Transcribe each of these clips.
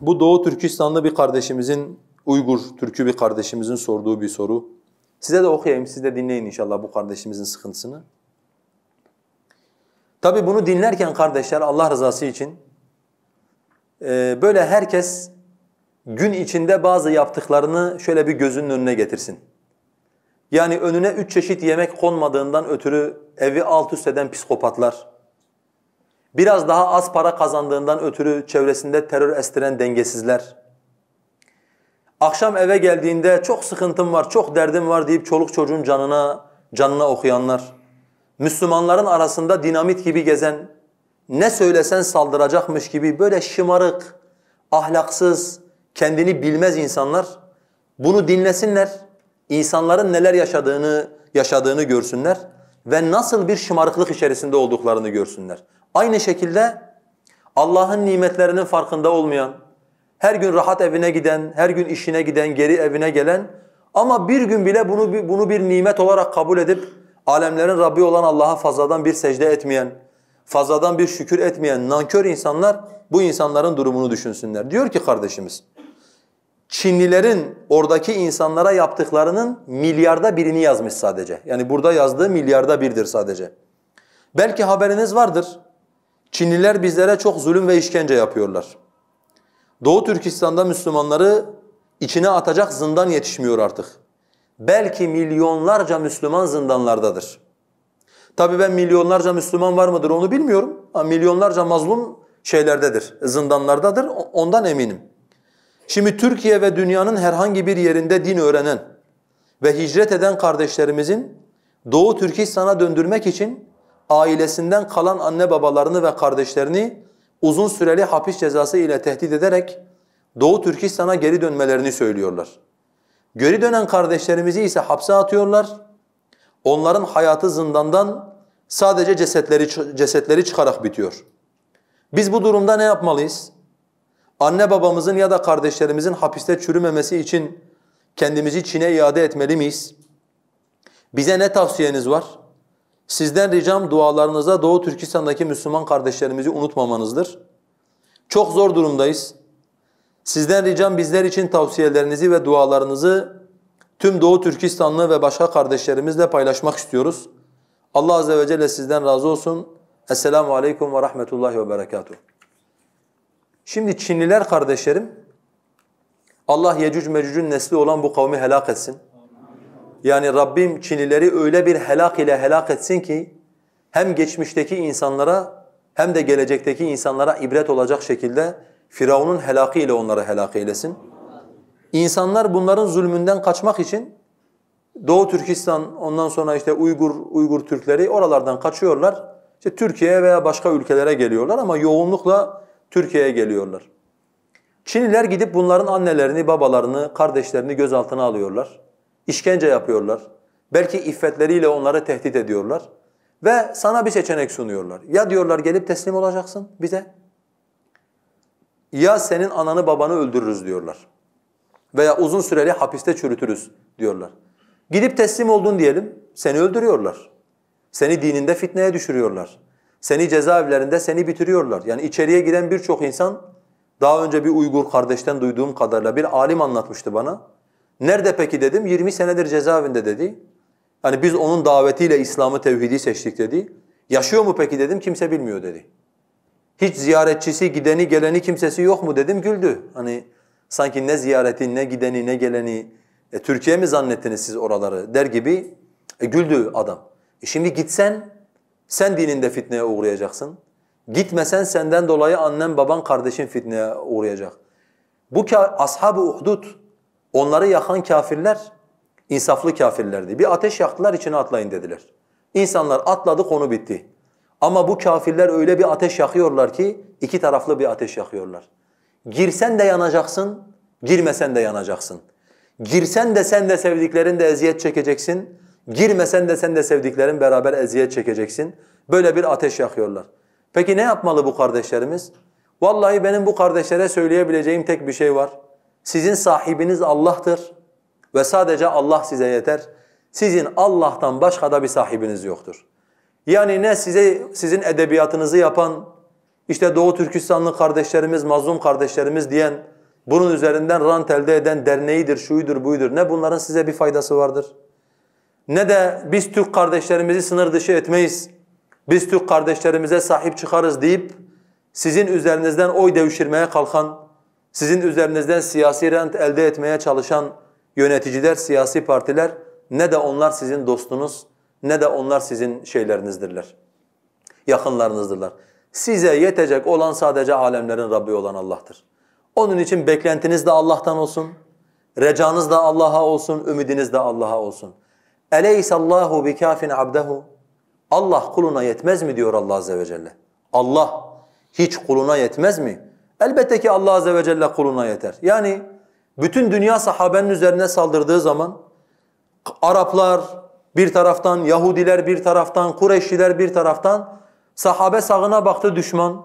Bu Doğu Türkistanlı bir kardeşimizin, Uygur Türk'ü bir kardeşimizin sorduğu bir soru. Size de okuyayım, siz de dinleyin inşallah bu kardeşimizin sıkıntısını. Tabi bunu dinlerken kardeşler Allah rızası için e, böyle herkes gün içinde bazı yaptıklarını şöyle bir gözünün önüne getirsin. Yani önüne üç çeşit yemek konmadığından ötürü evi alt üst eden psikopatlar, biraz daha az para kazandığından ötürü çevresinde terör estiren dengesizler, akşam eve geldiğinde çok sıkıntım var, çok derdim var deyip çoluk çocuğun canına canına okuyanlar, Müslümanların arasında dinamit gibi gezen, ne söylesen saldıracakmış gibi böyle şımarık, ahlaksız, kendini bilmez insanlar bunu dinlesinler, insanların neler yaşadığını yaşadığını görsünler ve nasıl bir şımarıklık içerisinde olduklarını görsünler. Aynı şekilde Allah'ın nimetlerinin farkında olmayan, her gün rahat evine giden, her gün işine giden, geri evine gelen ama bir gün bile bunu, bunu bir nimet olarak kabul edip alemlerin Rabbi olan Allah'a fazladan bir secde etmeyen, fazladan bir şükür etmeyen nankör insanlar bu insanların durumunu düşünsünler. Diyor ki kardeşimiz, Çinlilerin oradaki insanlara yaptıklarının milyarda birini yazmış sadece. Yani burada yazdığı milyarda birdir sadece. Belki haberiniz vardır. Çinliler bizlere çok zulüm ve işkence yapıyorlar. Doğu Türkistan'da Müslümanları içine atacak zindan yetişmiyor artık. Belki milyonlarca Müslüman zindanlardadır. Tabii ben milyonlarca Müslüman var mıdır onu bilmiyorum. Ama milyonlarca mazlum şeylerdedir, zindanlardadır ondan eminim. Şimdi Türkiye ve dünyanın herhangi bir yerinde din öğrenen ve hicret eden kardeşlerimizin Doğu Türkistan'a döndürmek için ailesinden kalan anne babalarını ve kardeşlerini uzun süreli hapis cezası ile tehdit ederek Doğu Türkistan'a geri dönmelerini söylüyorlar. Geri dönen kardeşlerimizi ise hapse atıyorlar. Onların hayatı zindandan sadece cesetleri, cesetleri çıkarak bitiyor. Biz bu durumda ne yapmalıyız? Anne babamızın ya da kardeşlerimizin hapiste çürümemesi için kendimizi Çin'e iade etmeli miyiz? Bize ne tavsiyeniz var? Sizden ricam dualarınıza Doğu Türkistan'daki Müslüman kardeşlerimizi unutmamanızdır. Çok zor durumdayız. Sizden ricam bizler için tavsiyelerinizi ve dualarınızı tüm Doğu Türkistanlı ve başka kardeşlerimizle paylaşmak istiyoruz. Allah Azze ve Celle sizden razı olsun. Esselamu Aleyküm ve Rahmetullahi ve Berekatuhu. Şimdi Çinliler kardeşlerim, Allah Yecüc Mecüc'ün nesli olan bu kavmi helak etsin. Yani Rabbim Çinlileri öyle bir helak ile helak etsin ki hem geçmişteki insanlara hem de gelecekteki insanlara ibret olacak şekilde Firavun'un helakı ile onları helak eylesin. İnsanlar bunların zulmünden kaçmak için Doğu Türkistan ondan sonra işte Uygur Uygur Türkleri oralardan kaçıyorlar. İşte Türkiye'ye veya başka ülkelere geliyorlar ama yoğunlukla Türkiye'ye geliyorlar. Çinliler gidip bunların annelerini, babalarını, kardeşlerini gözaltına alıyorlar işkence yapıyorlar. Belki iffetleriyle onları tehdit ediyorlar. Ve sana bir seçenek sunuyorlar. Ya diyorlar gelip teslim olacaksın bize. Ya senin ananı babanı öldürürüz diyorlar. Veya uzun süreli hapiste çürütürüz diyorlar. Gidip teslim oldun diyelim, seni öldürüyorlar. Seni dininde fitneye düşürüyorlar. Seni cezaevlerinde seni bitiriyorlar. Yani içeriye giren birçok insan daha önce bir Uygur kardeşten duyduğum kadarıyla bir alim anlatmıştı bana. Nerede peki dedim? 20 senedir cezaevinde dedi. Hani biz onun davetiyle İslam'ı, tevhidi seçtik dedi. Yaşıyor mu peki dedim, kimse bilmiyor dedi. Hiç ziyaretçisi, gideni, geleni kimsesi yok mu dedim, güldü. Hani sanki ne ziyareti, ne gideni, ne geleni, e, Türkiye mi zannettiniz siz oraları der gibi e, güldü adam. E şimdi gitsen sen dininde fitneye uğrayacaksın. Gitmesen senden dolayı annen, baban, kardeşin fitneye uğrayacak. Bu ashab-ı uhdud Onları yakan kafirler insaflı kafirlerdi. Bir ateş yaktılar içine atlayın dediler. İnsanlar atladı konu bitti. Ama bu kafirler öyle bir ateş yakıyorlar ki iki taraflı bir ateş yakıyorlar. Girsen de yanacaksın, girmesen de yanacaksın. Girsen de sen de sevdiklerin de eziyet çekeceksin. Girmesen de sen de sevdiklerin beraber eziyet çekeceksin. Böyle bir ateş yakıyorlar. Peki ne yapmalı bu kardeşlerimiz? Vallahi benim bu kardeşlere söyleyebileceğim tek bir şey var. Sizin sahibiniz Allah'tır ve sadece Allah size yeter. Sizin Allah'tan başka da bir sahibiniz yoktur. Yani ne size sizin edebiyatınızı yapan, işte Doğu Türkistanlı kardeşlerimiz, mazlum kardeşlerimiz diyen, bunun üzerinden rant elde eden derneğidir, şuydur, buydur. Ne bunların size bir faydası vardır? Ne de biz Türk kardeşlerimizi sınır dışı etmeyiz. Biz Türk kardeşlerimize sahip çıkarız deyip sizin üzerinizden oy devşirmeye kalkan, sizin üzerinizden siyasi rant elde etmeye çalışan yöneticiler, siyasi partiler ne de onlar sizin dostunuz ne de onlar sizin şeylerinizdirler. Yakınlarınızdırlar. Size yetecek olan sadece alemlerin Rabbi olan Allah'tır. Onun için beklentiniz de Allah'tan olsun. Recanız da Allah'a olsun, ümidiniz de Allah'a olsun. Eleysallahu bikafin abdehu. Allah kuluna yetmez mi diyor Allah azze ve celle? Allah hiç kuluna yetmez mi? Elbette ki Allah Azze ve Celle kuluna yeter. Yani bütün dünya sahabenin üzerine saldırdığı zaman Araplar bir taraftan, Yahudiler bir taraftan, Kureyşliler bir taraftan sahabe sağına baktı düşman,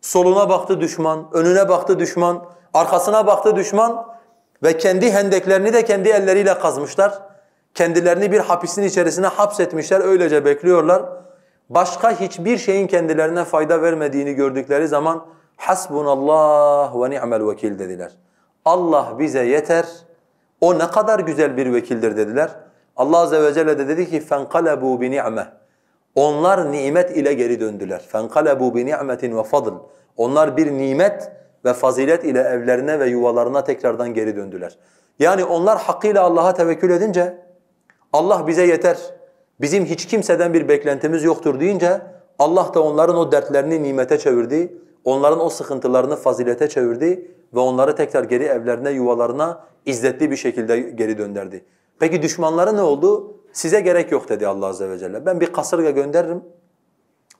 soluna baktı düşman, önüne baktı düşman, arkasına baktı düşman ve kendi hendeklerini de kendi elleriyle kazmışlar. Kendilerini bir hapisin içerisine hapsetmişler, öylece bekliyorlar. Başka hiçbir şeyin kendilerine fayda vermediğini gördükleri zaman Hasbunallah ve ni'mel vekil dediler. Allah bize yeter. O ne kadar güzel bir vekildir dediler. Allah azze ve celle de dedi ki fenkalebu bi ni'me. Onlar nimet ile geri döndüler. Fenkalebu bi ni'metin ve fadl. Onlar bir nimet ve fazilet ile evlerine ve yuvalarına tekrardan geri döndüler. Yani onlar hakkıyla Allah'a tevekkül edince Allah bize yeter. Bizim hiç kimseden bir beklentimiz yoktur deyince Allah da onların o dertlerini nimete çevirdi Onların o sıkıntılarını fazilete çevirdi ve onları tekrar geri evlerine, yuvalarına izzetli bir şekilde geri döndürdü. Peki düşmanları ne oldu? Size gerek yok dedi Allah azze ve celle. Ben bir kasırga gönderirim,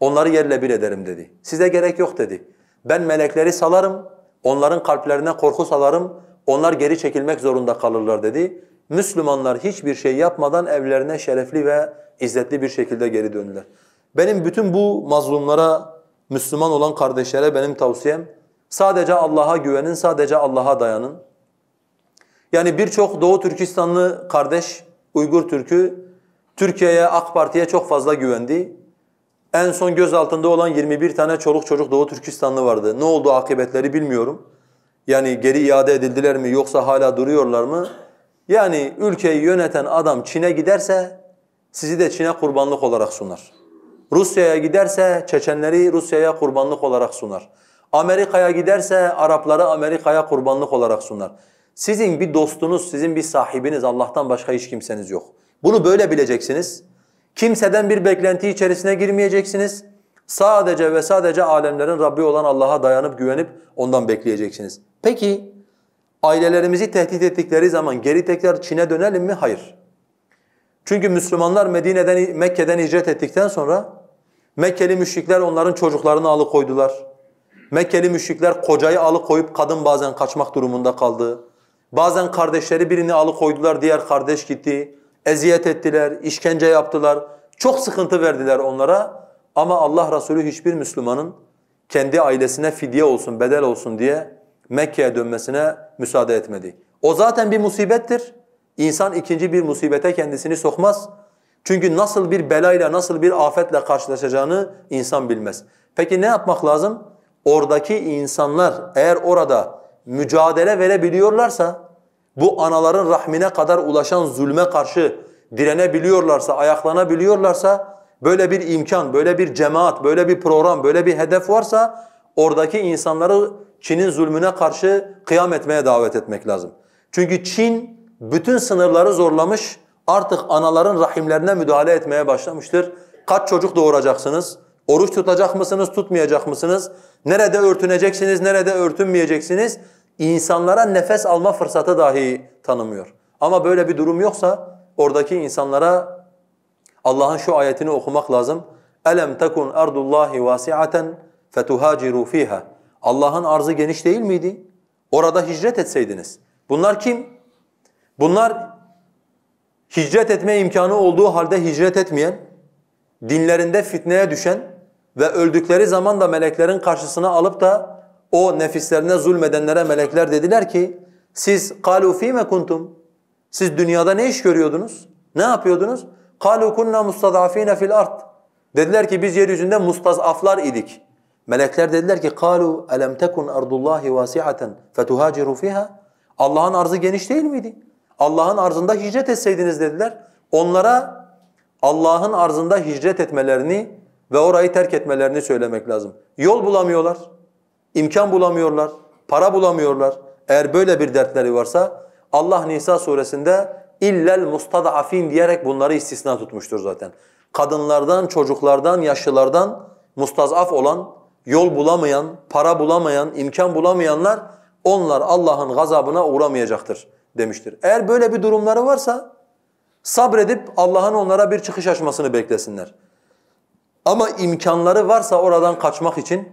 onları yerle bir ederim dedi. Size gerek yok dedi. Ben melekleri salarım, onların kalplerine korku salarım, onlar geri çekilmek zorunda kalırlar dedi. Müslümanlar hiçbir şey yapmadan evlerine şerefli ve izzetli bir şekilde geri döndüler. Benim bütün bu mazlumlara Müslüman olan kardeşlere benim tavsiyem sadece Allah'a güvenin, sadece Allah'a dayanın. Yani birçok Doğu Türkistanlı kardeş Uygur Türk'ü Türkiye'ye, AK Parti'ye çok fazla güvendi. En son gözaltında olan 21 tane çoluk çocuk Doğu Türkistanlı vardı. Ne oldu akıbetleri bilmiyorum. Yani geri iade edildiler mi yoksa hala duruyorlar mı? Yani ülkeyi yöneten adam Çin'e giderse sizi de Çin'e kurbanlık olarak sunar. Rusya'ya giderse Çeçenleri Rusya'ya kurbanlık olarak sunar. Amerika'ya giderse Arapları Amerika'ya kurbanlık olarak sunar. Sizin bir dostunuz, sizin bir sahibiniz, Allah'tan başka hiç kimseniz yok. Bunu böyle bileceksiniz. Kimseden bir beklenti içerisine girmeyeceksiniz. Sadece ve sadece alemlerin Rabbi olan Allah'a dayanıp güvenip ondan bekleyeceksiniz. Peki ailelerimizi tehdit ettikleri zaman geri tekrar Çin'e dönelim mi? Hayır. Çünkü Müslümanlar Medine'den Mekke'den icret ettikten sonra Mekkeli müşrikler onların çocuklarını alıkoydular. Mekkeli müşrikler kocayı alıkoyup kadın bazen kaçmak durumunda kaldı. Bazen kardeşleri birini alıkoydular, diğer kardeş gitti. Eziyet ettiler, işkence yaptılar. Çok sıkıntı verdiler onlara. Ama Allah Resulü hiçbir Müslümanın kendi ailesine fidye olsun, bedel olsun diye Mekke'ye dönmesine müsaade etmedi. O zaten bir musibettir. İnsan ikinci bir musibete kendisini sokmaz. Çünkü nasıl bir belayla, nasıl bir afetle karşılaşacağını insan bilmez. Peki ne yapmak lazım? Oradaki insanlar eğer orada mücadele verebiliyorlarsa, bu anaların rahmine kadar ulaşan zulme karşı direnebiliyorlarsa, ayaklanabiliyorlarsa, böyle bir imkan, böyle bir cemaat, böyle bir program, böyle bir hedef varsa, oradaki insanları Çin'in zulmüne karşı kıyam etmeye davet etmek lazım. Çünkü Çin bütün sınırları zorlamış, artık anaların rahimlerine müdahale etmeye başlamıştır. Kaç çocuk doğuracaksınız? Oruç tutacak mısınız, tutmayacak mısınız? Nerede örtüneceksiniz, nerede örtünmeyeceksiniz? İnsanlara nefes alma fırsatı dahi tanımıyor. Ama böyle bir durum yoksa oradaki insanlara Allah'ın şu ayetini okumak lazım. Elem takun ardullahi vasiaten fetuhaciru fiha. Allah'ın arzı geniş değil miydi? Orada hicret etseydiniz. Bunlar kim? Bunlar hicret etme imkanı olduğu halde hicret etmeyen, dinlerinde fitneye düşen ve öldükleri zaman da meleklerin karşısına alıp da o nefislerine zulmedenlere melekler dediler ki siz قَالُوا ف۪يمَ kuntum? Siz dünyada ne iş görüyordunuz? Ne yapıyordunuz? قَالُوا كُنَّا مُسْتَضْعَف۪ينَ fil الْأَرْضِ Dediler ki biz yeryüzünde mustazaflar idik. Melekler dediler ki قَالُوا أَلَمْ تَكُنْ أَرْضُ اللّٰهِ وَاسِعَةً فَتُهَاجِرُوا فِيهَا Allah'ın arzı geniş değil miydi? Allah'ın arzında hicret etseydiniz dediler. Onlara Allah'ın arzında hicret etmelerini ve orayı terk etmelerini söylemek lazım. Yol bulamıyorlar, imkan bulamıyorlar, para bulamıyorlar. Eğer böyle bir dertleri varsa Allah Nisa suresinde illel mustadafin diyerek bunları istisna tutmuştur zaten. Kadınlardan, çocuklardan, yaşlılardan mustazaf olan, yol bulamayan, para bulamayan, imkan bulamayanlar onlar Allah'ın gazabına uğramayacaktır demiştir. Eğer böyle bir durumları varsa sabredip Allah'ın onlara bir çıkış açmasını beklesinler. Ama imkanları varsa oradan kaçmak için,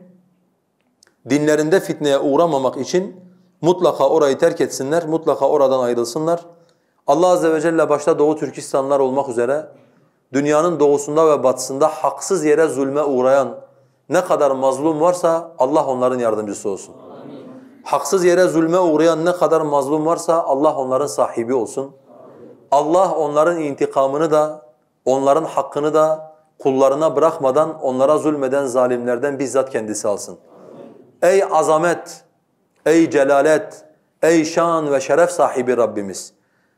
dinlerinde fitneye uğramamak için mutlaka orayı terk etsinler, mutlaka oradan ayrılsınlar. Allah Azze ve Celle başta Doğu Türkistanlar olmak üzere dünyanın doğusunda ve batısında haksız yere zulme uğrayan ne kadar mazlum varsa Allah onların yardımcısı olsun. Haksız yere zulme uğrayan ne kadar mazlum varsa Allah onların sahibi olsun. Allah onların intikamını da, onların hakkını da kullarına bırakmadan onlara zulmeden zalimlerden bizzat kendisi alsın. Ey azamet, ey celalet, ey şan ve şeref sahibi Rabbimiz!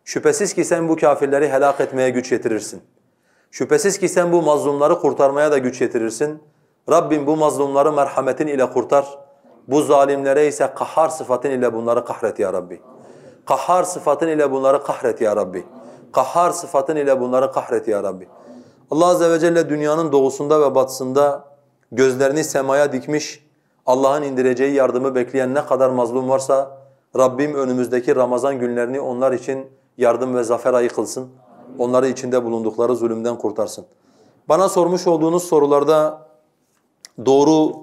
Şüphesiz ki sen bu kafirleri helak etmeye güç yetirirsin. Şüphesiz ki sen bu mazlumları kurtarmaya da güç yetirirsin. Rabbim bu mazlumları merhametin ile kurtar. Bu zalimlere ise kahhar sıfatın ile bunları kahret ya Rabbi. Kahhar sıfatın ile bunları kahret ya Rabbi. Kahhar sıfatın ile bunları kahret ya Rabbi. Allah azze ve celle dünyanın doğusunda ve batısında gözlerini semaya dikmiş, Allah'ın indireceği yardımı bekleyen ne kadar mazlum varsa Rabbim önümüzdeki Ramazan günlerini onlar için yardım ve zafer ayı kılsın. Onları içinde bulundukları zulümden kurtarsın. Bana sormuş olduğunuz sorularda doğru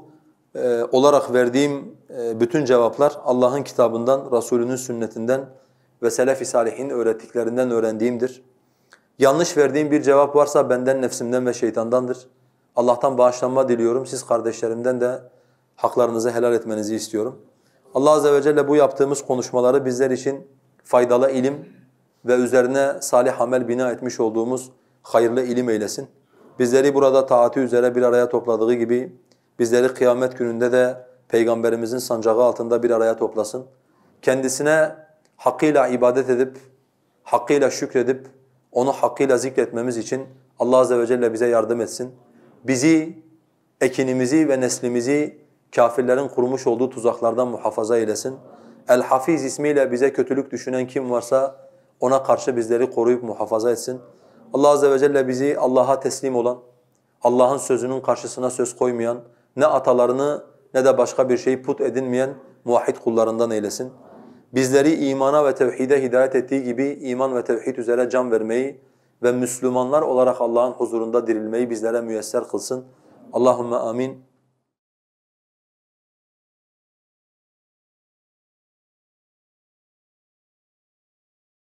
e, olarak verdiğim e, bütün cevaplar Allah'ın kitabından, Resulünün sünnetinden ve selef-i salihin öğrettiklerinden öğrendiğimdir. Yanlış verdiğim bir cevap varsa benden, nefsimden ve şeytandandır. Allah'tan bağışlanma diliyorum. Siz kardeşlerimden de haklarınızı helal etmenizi istiyorum. Allah azze ve celle bu yaptığımız konuşmaları bizler için faydalı ilim ve üzerine salih amel bina etmiş olduğumuz hayırlı ilim eylesin. Bizleri burada taati üzere bir araya topladığı gibi Bizleri kıyamet gününde de Peygamberimizin sancağı altında bir araya toplasın. Kendisine hakkıyla ibadet edip, hakkıyla şükredip, onu hakkıyla zikretmemiz için Allah Azze ve Celle bize yardım etsin. Bizi, ekinimizi ve neslimizi kafirlerin kurmuş olduğu tuzaklardan muhafaza eylesin. El-Hafiz ismiyle bize kötülük düşünen kim varsa ona karşı bizleri koruyup muhafaza etsin. Allah Azze ve Celle bizi Allah'a teslim olan, Allah'ın sözünün karşısına söz koymayan, ne atalarını ne de başka bir şeyi put edinmeyen muvahhid kullarından eylesin. Bizleri imana ve tevhide hidayet ettiği gibi iman ve tevhid üzere can vermeyi ve Müslümanlar olarak Allah'ın huzurunda dirilmeyi bizlere müyesser kılsın. Allahümme amin.